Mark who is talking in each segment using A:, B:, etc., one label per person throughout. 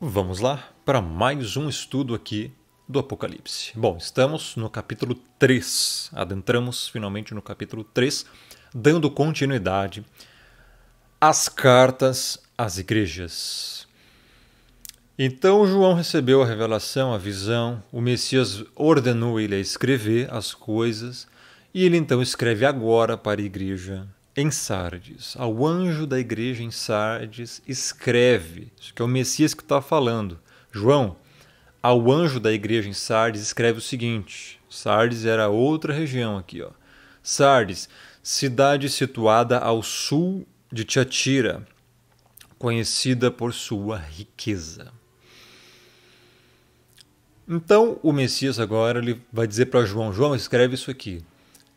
A: Vamos lá para mais um estudo aqui do Apocalipse. Bom, estamos no capítulo 3, adentramos finalmente no capítulo 3, dando continuidade às cartas às igrejas. Então João recebeu a revelação, a visão, o Messias ordenou ele a escrever as coisas e ele então escreve agora para a igreja em Sardes, ao anjo da igreja em Sardes, escreve, isso que é o Messias que está falando. João, ao anjo da igreja em Sardes, escreve o seguinte: Sardes era outra região aqui, ó. Sardes, cidade situada ao sul de Tiatira, conhecida por sua riqueza. Então o Messias agora ele vai dizer para João: João, escreve isso aqui.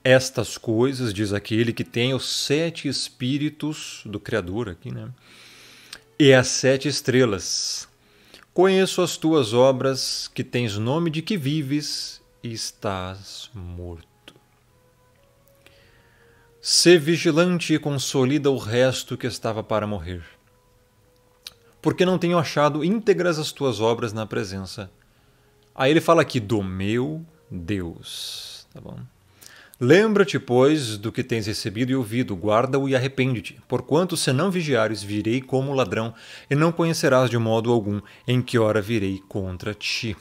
A: Estas coisas, diz aquele que tem os sete espíritos do Criador aqui, né? E as sete estrelas. Conheço as tuas obras, que tens nome de que vives e estás morto. Sê vigilante e consolida o resto que estava para morrer. Porque não tenho achado íntegras as tuas obras na presença. Aí ele fala aqui do meu Deus, tá bom? Lembra-te, pois, do que tens recebido e ouvido, guarda-o e arrepende-te, porquanto, se não vigiares, virei como ladrão, e não conhecerás de modo algum em que hora virei contra ti.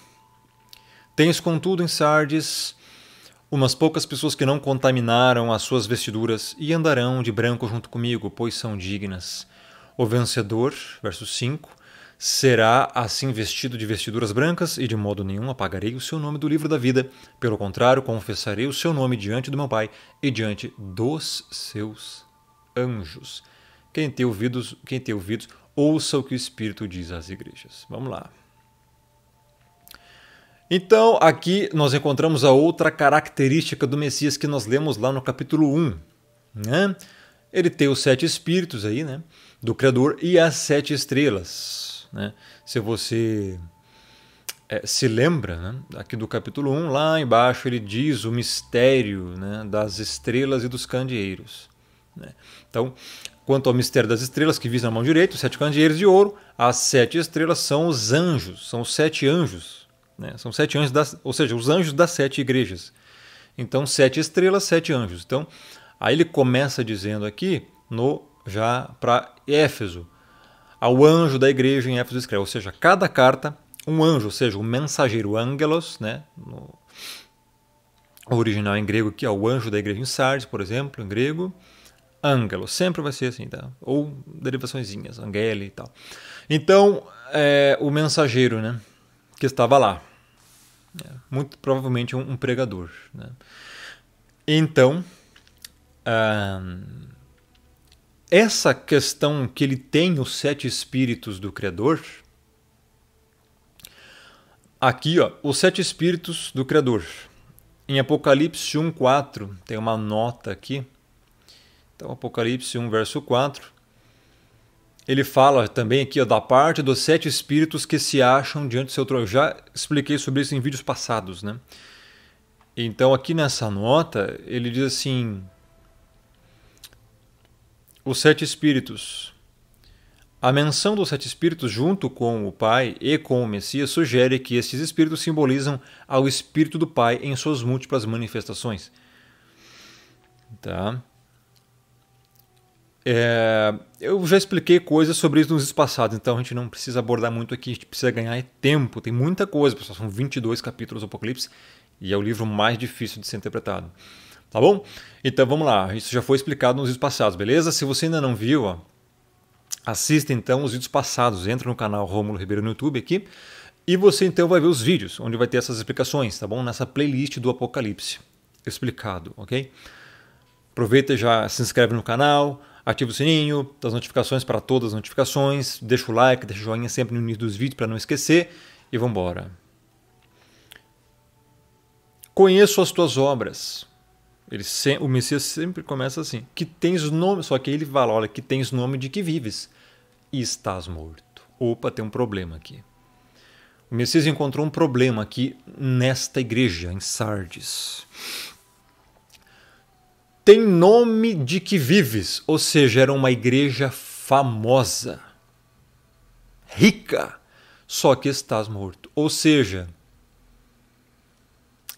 A: Tens, contudo, em Sardes umas poucas pessoas que não contaminaram as suas vestiduras e andarão de branco junto comigo, pois são dignas. O vencedor, verso 5, será assim vestido de vestiduras brancas, e de modo nenhum apagarei o seu nome do livro da vida. Pelo contrário, confessarei o seu nome diante do meu Pai e diante dos seus anjos. Quem tem ouvidos, quem tem ouvidos, ouça o que o Espírito diz às igrejas. Vamos lá. Então, aqui nós encontramos a outra característica do Messias que nós lemos lá no capítulo 1. Né? Ele tem os sete espíritos aí, né? Do Criador e as sete estrelas. Né? Se você é, se lembra né? aqui do capítulo 1, lá embaixo ele diz o mistério né? das estrelas e dos candeeiros. Né? Então, quanto ao mistério das estrelas, que visa na mão direita, os sete candeeiros de ouro, as sete estrelas são os anjos, são os sete anjos. Né? São sete anjos, das, ou seja, os anjos das sete igrejas. Então, sete estrelas, sete anjos. Então, aí ele começa dizendo aqui, no já para Éfeso, ao anjo da igreja em Éfeso escreve. Ou seja, cada carta, um anjo, ou seja, o um mensageiro angelos, né? No original em grego, aqui é o anjo da igreja em Sardes, por exemplo, em grego. Angelo, sempre vai ser assim, tá? Ou derivaçõezinhas, angeli e tal. Então, é, o mensageiro, né? Que estava lá. É, muito provavelmente um, um pregador, né? Então, essa questão que ele tem os sete espíritos do Criador, aqui, ó, os sete espíritos do Criador. Em Apocalipse 1, 4, tem uma nota aqui. Então, Apocalipse 1, verso 4. Ele fala também aqui ó, da parte dos sete espíritos que se acham diante do seu trono. Eu já expliquei sobre isso em vídeos passados, né? Então, aqui nessa nota, ele diz assim: os sete espíritos. A menção dos sete espíritos junto com o Pai e com o Messias sugere que estes espíritos simbolizam ao espírito do Pai em suas múltiplas manifestações. Tá? É, eu já expliquei coisas sobre isso nos passados, então a gente não precisa abordar muito aqui, a gente precisa ganhar é tempo, tem muita coisa, pessoal, são 22 capítulos do Apocalipse e é o livro mais difícil de ser interpretado tá bom? Então vamos lá, isso já foi explicado nos vídeos passados, beleza? Se você ainda não viu, ó, assista então os vídeos passados, entra no canal Rômulo Ribeiro no YouTube aqui e você então vai ver os vídeos, onde vai ter essas explicações, tá bom? Nessa playlist do Apocalipse explicado, ok? Aproveita já se inscreve no canal, ativa o sininho das notificações para todas as notificações, deixa o like, deixa o joinha sempre no início dos vídeos para não esquecer e vamos embora. Conheço as tuas obras ele se, o Messias sempre começa assim: que tens nome, só que ele fala: olha, que tens nome de que vives e estás morto. Opa, tem um problema aqui. O Messias encontrou um problema aqui nesta igreja, em Sardes. Tem nome de que vives, ou seja, era uma igreja famosa, rica, só que estás morto. Ou seja,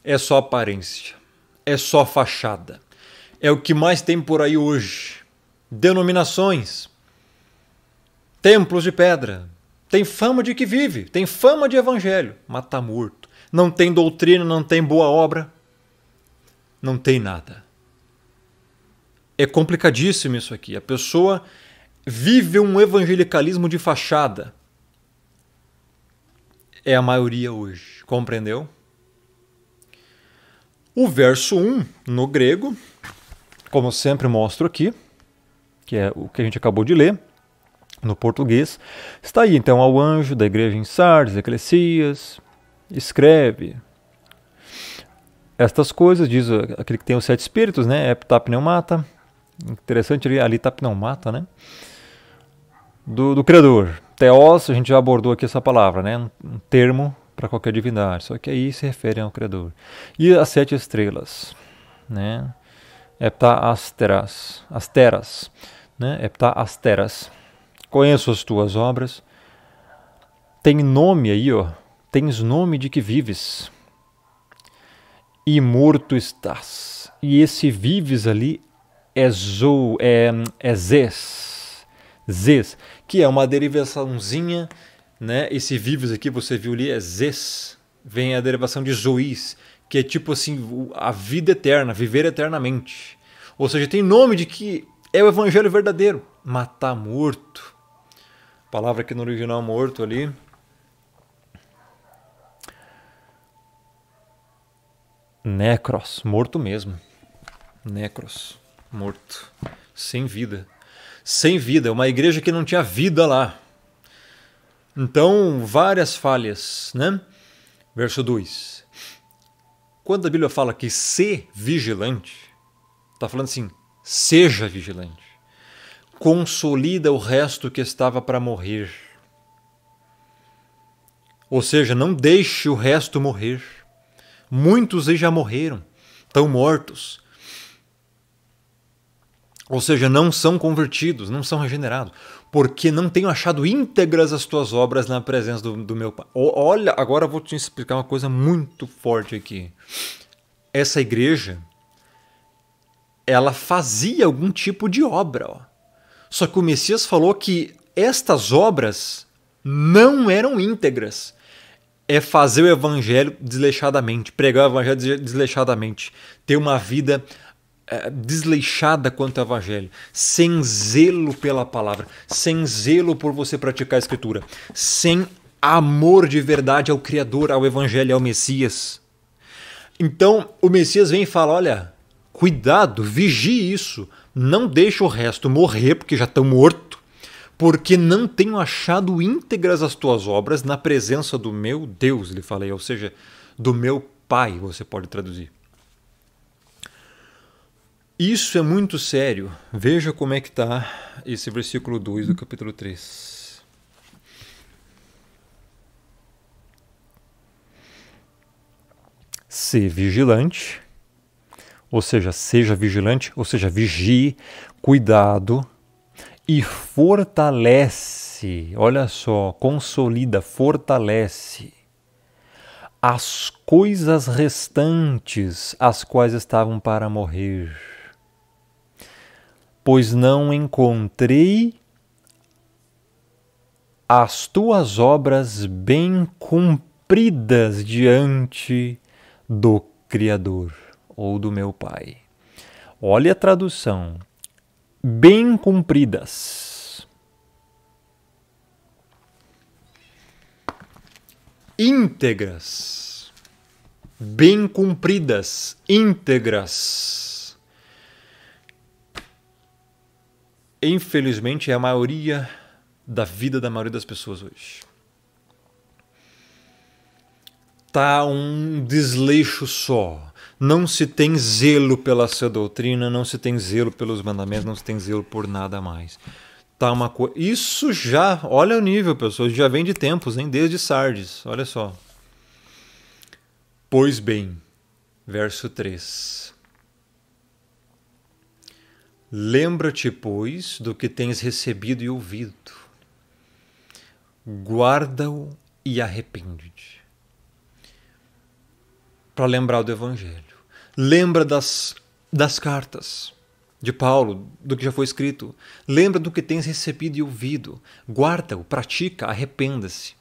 A: é só aparência é só fachada. É o que mais tem por aí hoje. Denominações, templos de pedra, tem fama de que vive, tem fama de evangelho, mas está morto. Não tem doutrina, não tem boa obra, não tem nada. É complicadíssimo isso aqui. A pessoa vive um evangelicalismo de fachada. É a maioria hoje, compreendeu? O verso 1 no grego, como eu sempre mostro aqui, que é o que a gente acabou de ler no português, está aí então ao anjo da igreja em Sardes, Eclesias, escreve estas coisas, diz aquele que tem os sete espíritos, né? Eptapneumata. Interessante ali, ali tapneumata, né? Do, do Criador. Teos, a gente já abordou aqui essa palavra, né? Um termo para qualquer divindade, só que aí se refere ao Criador. E as sete estrelas, né? Heptaasteras, asteras, né? Asteras. Conheço as tuas obras. Tem nome aí, ó. Tens nome de que vives. E morto estás. E esse vives ali é Zou, é, é Zes. Zes, que é uma derivaçãozinha né? Esse vivos aqui, você viu ali, é zes. Vem a derivação de zois, que é tipo assim, a vida eterna, viver eternamente. Ou seja, tem nome de que é o evangelho verdadeiro. Matar morto. Palavra que no original morto ali. Necros, morto mesmo. Necros, morto. Sem vida. Sem vida. É uma igreja que não tinha vida lá. Então, várias falhas, né? Verso 2. Quando a Bíblia fala que ser vigilante, está falando assim, seja vigilante. Consolida o resto que estava para morrer. Ou seja, não deixe o resto morrer. Muitos já morreram, estão mortos ou seja, não são convertidos, não são regenerados, porque não tenho achado íntegras as tuas obras na presença do, do meu Pai. Olha, agora eu vou te explicar uma coisa muito forte aqui. Essa igreja, ela fazia algum tipo de obra. Ó. Só que o Messias falou que estas obras não eram íntegras. É fazer o evangelho desleixadamente, pregar o evangelho desleixadamente, ter uma vida é, desleixada quanto ao evangelho, sem zelo pela palavra, sem zelo por você praticar a escritura, sem amor de verdade ao Criador, ao Evangelho, ao Messias. Então o Messias vem e fala: olha, cuidado, vigie isso, não deixe o resto morrer, porque já estão morto, porque não tenho achado íntegras as tuas obras na presença do meu Deus, ele fala, aí, ou seja, do meu Pai, você pode traduzir. Isso é muito sério. Veja como é que está esse versículo 2 do capítulo 3. Ser vigilante, ou seja, seja vigilante, ou seja, vigie, cuidado e fortalece, olha só, consolida, fortalece as coisas restantes, as quais estavam para morrer pois não encontrei as tuas obras bem cumpridas diante do Criador ou do meu Pai. Olha a tradução. Bem cumpridas. Íntegras. Bem cumpridas, íntegras. infelizmente, é a maioria da vida da maioria das pessoas hoje. Tá um desleixo só. Não se tem zelo pela sua doutrina, não se tem zelo pelos mandamentos, não se tem zelo por nada mais. Tá uma co... Isso já, olha o nível, pessoas, já vem de tempos, hein? desde Sardes, olha só. Pois bem, verso 3. Lembra-te, pois, do que tens recebido e ouvido. Guarda-o e arrepende-te. Para lembrar do Evangelho. Lembra das, das cartas de Paulo, do que já foi escrito. Lembra do que tens recebido e ouvido. Guarda-o, pratica, arrependa-se.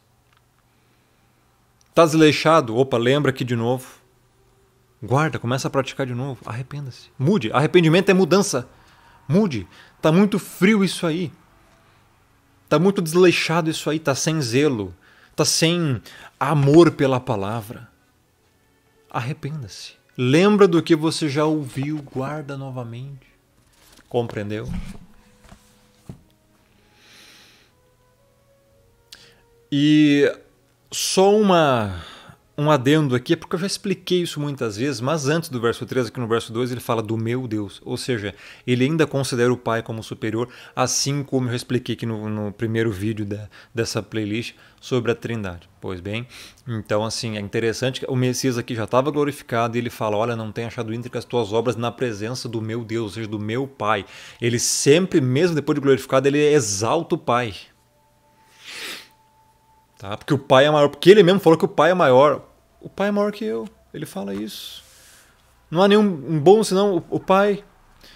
A: está desleixado? Opa, lembra aqui de novo. Guarda, começa a praticar de novo. Arrependa-se. Mude. Arrependimento é mudança. Mude. Tá muito frio isso aí. Tá muito desleixado isso aí, tá sem zelo, tá sem amor pela palavra. Arrependa-se. Lembra do que você já ouviu, guarda novamente. Compreendeu? E só uma um adendo aqui, é porque eu já expliquei isso muitas vezes, mas antes do verso 3, aqui no verso 2, ele fala do meu Deus, ou seja, ele ainda considera o Pai como superior, assim como eu expliquei aqui no, no primeiro vídeo da, dessa playlist sobre a Trindade. Pois bem, então assim, é interessante que o Messias aqui já estava glorificado e ele fala: Olha, não tenho achado íntegras as tuas obras na presença do meu Deus, ou seja, do meu Pai. Ele sempre, mesmo depois de glorificado, ele exalta o Pai. Tá? Porque o pai é maior. Porque ele mesmo falou que o pai é maior. O pai é maior que eu. Ele fala isso. Não há nenhum bom senão o, o pai.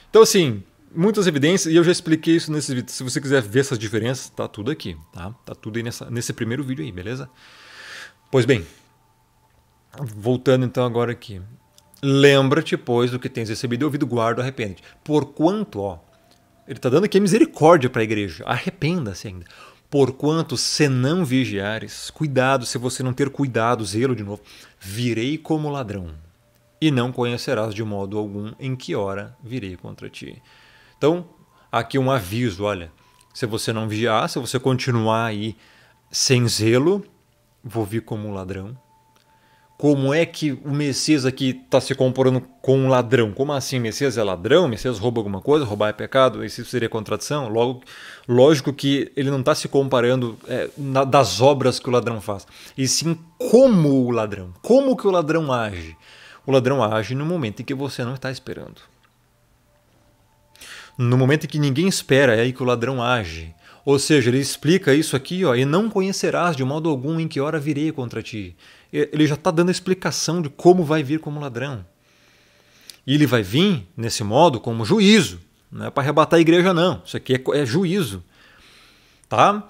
A: Então, assim, muitas evidências, e eu já expliquei isso nesses vídeos. Se você quiser ver essas diferenças, tá tudo aqui. Tá, tá tudo aí nessa, nesse primeiro vídeo aí, beleza? Pois bem, voltando então agora aqui. Lembra-te, pois, do que tens recebido e ouvido, guarda, arrepende. Porquanto, ó, ele está dando aqui a misericórdia para a igreja. Arrependa-se ainda. Porquanto, se não vigiares, cuidado, se você não ter cuidado, zelo de novo, virei como ladrão, e não conhecerás de modo algum em que hora virei contra ti. Então, aqui um aviso: olha, se você não vigiar, se você continuar aí sem zelo, vou vir como um ladrão, como é que o Messias aqui está se comparando com um ladrão? Como assim? Messias é ladrão? Messias rouba alguma coisa? Roubar é pecado? Isso seria contradição? Logo, lógico que ele não está se comparando é, na, das obras que o ladrão faz, e sim como o ladrão. Como que o ladrão age? O ladrão age no momento em que você não está esperando. No momento em que ninguém espera, é aí que o ladrão age. Ou seja, ele explica isso aqui, ó, e não conhecerás de modo algum em que hora virei contra ti ele já está dando a explicação de como vai vir como ladrão. E ele vai vir, nesse modo, como juízo. Não é para arrebatar a igreja, não. Isso aqui é, é juízo. Tá?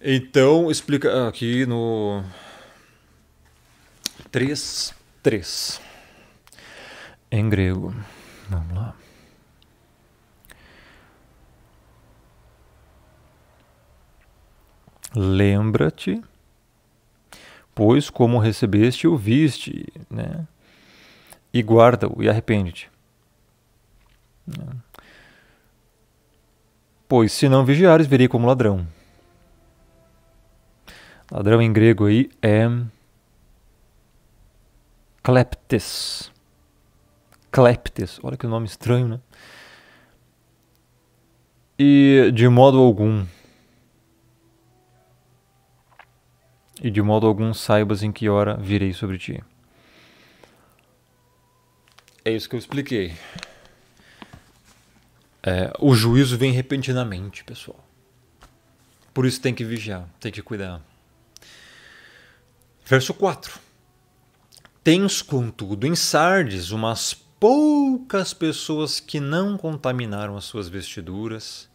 A: Então, explica aqui no 3, 3. Em grego. Vamos lá. Lembra-te pois como recebeste, ouviste, né? E guarda-o e arrepende-te. Né? Pois se não vigiares, virei como ladrão. Ladrão em grego aí é kleptes. Kleptes, olha que nome estranho, né? E de modo algum e de modo algum saibas em que hora virei sobre ti. É isso que eu expliquei. É, o juízo vem repentinamente, pessoal. Por isso tem que vigiar, tem que cuidar. Verso 4. Tens, contudo, em Sardes umas poucas pessoas que não contaminaram as suas vestiduras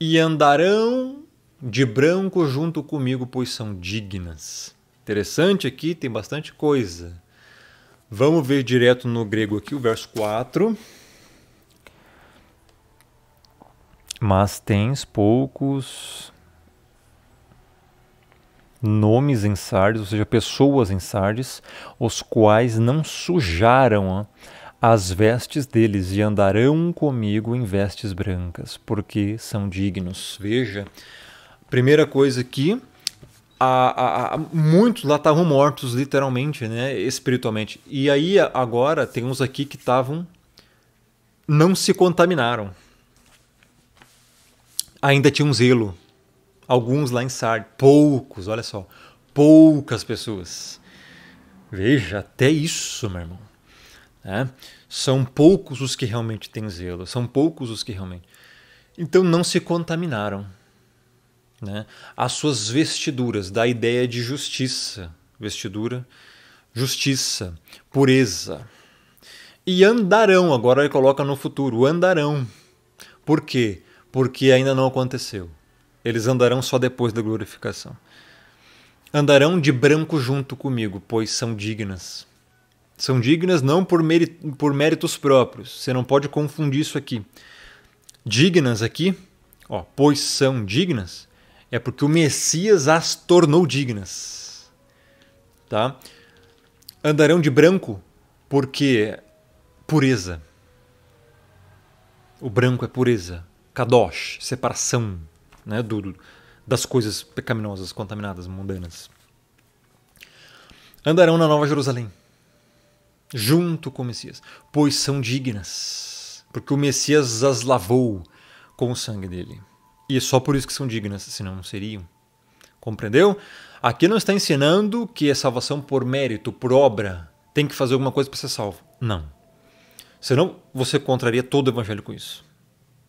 A: e andarão de branco junto comigo, pois são dignas. Interessante aqui, tem bastante coisa. Vamos ver direto no grego aqui, o verso 4. Mas tens poucos nomes em Sardes, ou seja, pessoas em Sardes, os quais não sujaram as vestes deles e andarão comigo em vestes brancas, porque são dignos. Veja, Primeira coisa que a, a, a, muitos lá estavam mortos, literalmente, né? espiritualmente. E aí agora tem uns aqui que estavam. não se contaminaram. Ainda tinha um zelo. Alguns lá em Sardes. Poucos, olha só. Poucas pessoas. Veja, até isso, meu irmão. É? São poucos os que realmente têm zelo. São poucos os que realmente. Então não se contaminaram né, as suas vestiduras, da ideia de justiça, vestidura, justiça, pureza. E andarão, agora ele coloca no futuro, andarão. Por quê? Porque ainda não aconteceu. Eles andarão só depois da glorificação. Andarão de branco junto comigo, pois são dignas. São dignas não por, mérito, por méritos próprios. Você não pode confundir isso aqui. Dignas aqui, ó, pois são dignas, é porque o Messias as tornou dignas. Tá? Andarão de branco porque pureza. O branco é pureza, kadosh, separação, né, do, das coisas pecaminosas, contaminadas, mundanas. Andarão na Nova Jerusalém, junto com o Messias, pois são dignas, porque o Messias as lavou com o sangue dele. E é só por isso que são dignas, senão não seriam. Compreendeu? Aqui não está ensinando que é salvação por mérito, por obra. Tem que fazer alguma coisa para ser salvo. Não. Senão você contraria todo o evangelho com isso.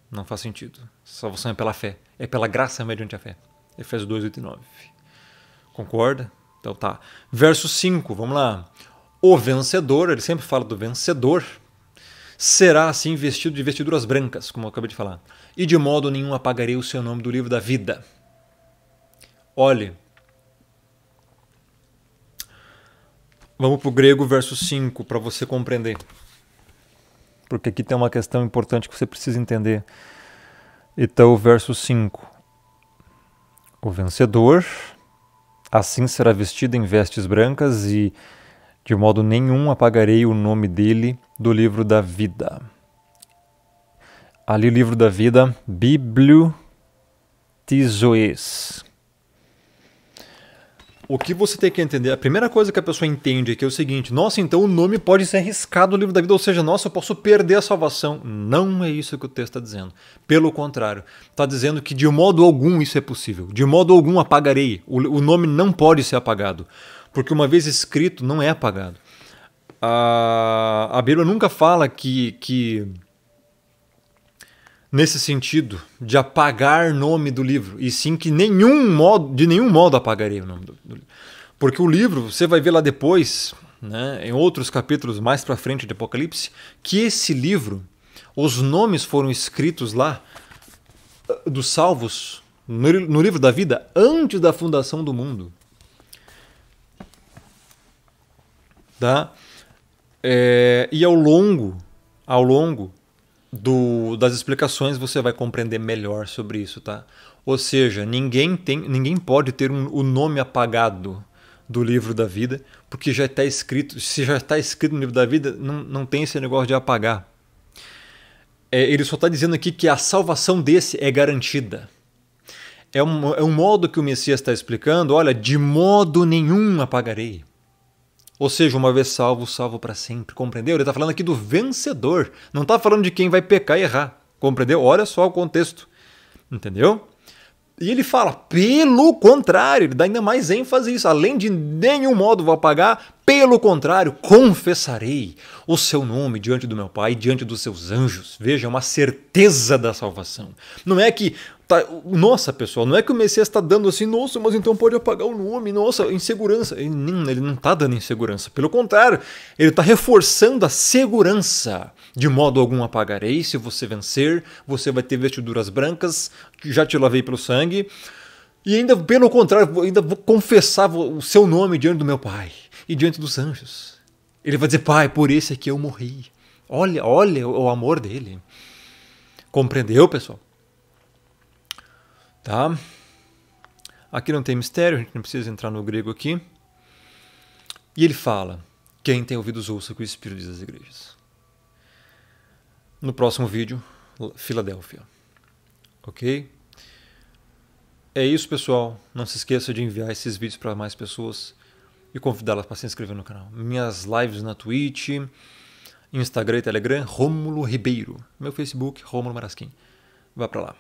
A: Não faz sentido. Salvação é pela fé. É pela graça mediante a fé. Efésios 2, 8 e 9. Concorda? Então tá. Verso 5, vamos lá. O vencedor, ele sempre fala do vencedor será assim vestido de vestiduras brancas, como eu acabei de falar, e de modo nenhum apagarei o seu nome do livro da vida. Olhe. Vamos para o grego verso 5 para você compreender. Porque aqui tem uma questão importante que você precisa entender. Então, o verso 5. O vencedor assim será vestido em vestes brancas e de modo nenhum apagarei o nome dele do livro da vida. Ali o livro da vida, Bibliotizoes. O que você tem que entender, a primeira coisa que a pessoa entende é que é o seguinte: nossa, então o nome pode ser arriscado no livro da vida, ou seja, nossa, eu posso perder a salvação. Não é isso que o texto está dizendo. Pelo contrário, está dizendo que de modo algum isso é possível. De modo algum apagarei. O, o nome não pode ser apagado, porque uma vez escrito, não é apagado a, a Bíblia nunca fala que, que nesse sentido de apagar nome do livro e sim que nenhum modo de nenhum modo apagarei o nome do, do livro. porque o livro você vai ver lá depois né, em outros capítulos mais para frente de Apocalipse que esse livro os nomes foram escritos lá ah, dos salvos no, no livro da vida antes da fundação do mundo tá é, e ao longo, ao longo do, das explicações você vai compreender melhor sobre isso, tá? Ou seja, ninguém tem, ninguém pode ter um, o nome apagado do livro da vida, porque já está escrito. Se já está escrito no livro da vida, não, não tem esse negócio de apagar. É, ele só está dizendo aqui que a salvação desse é garantida. É um, é um modo que o Messias está explicando: olha, de modo nenhum apagarei. Ou seja, uma vez salvo, salvo para sempre. Compreendeu? Ele está falando aqui do vencedor. Não está falando de quem vai pecar e errar. Compreendeu? Olha só o contexto. Entendeu? E ele fala, pelo contrário, ele dá ainda mais ênfase a isso. Além de nenhum modo vou pagar, pelo contrário, confessarei o seu nome diante do meu Pai, diante dos seus anjos. Veja, é uma certeza da salvação. Não é que Tá, nossa, pessoal, não é que o Messias está dando assim, nossa, mas então pode apagar o nome, nossa, insegurança. Ele, ele não está dando insegurança. Pelo contrário, ele está reforçando a segurança. De modo algum apagarei, se você vencer, você vai ter vestiduras brancas, já te lavei pelo sangue. E ainda, pelo contrário, ainda vou confessar o seu nome diante do meu pai e diante dos anjos. Ele vai dizer, pai, por esse aqui eu morri. Olha, olha o amor dele. Compreendeu, pessoal? Tá? Aqui não tem mistério, a gente não precisa entrar no grego aqui. E ele fala: quem tem ouvidos ouça o que o Espírito diz às igrejas. No próximo vídeo, Filadélfia. Ok? É isso, pessoal. Não se esqueça de enviar esses vídeos para mais pessoas e convidá-las para se inscrever no canal. Minhas lives na Twitch, Instagram e Telegram, Rômulo Ribeiro. Meu Facebook, Rômulo Marasquim. Vá para lá.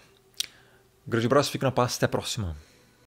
A: Um grande abraço, fique na paz, até a próxima.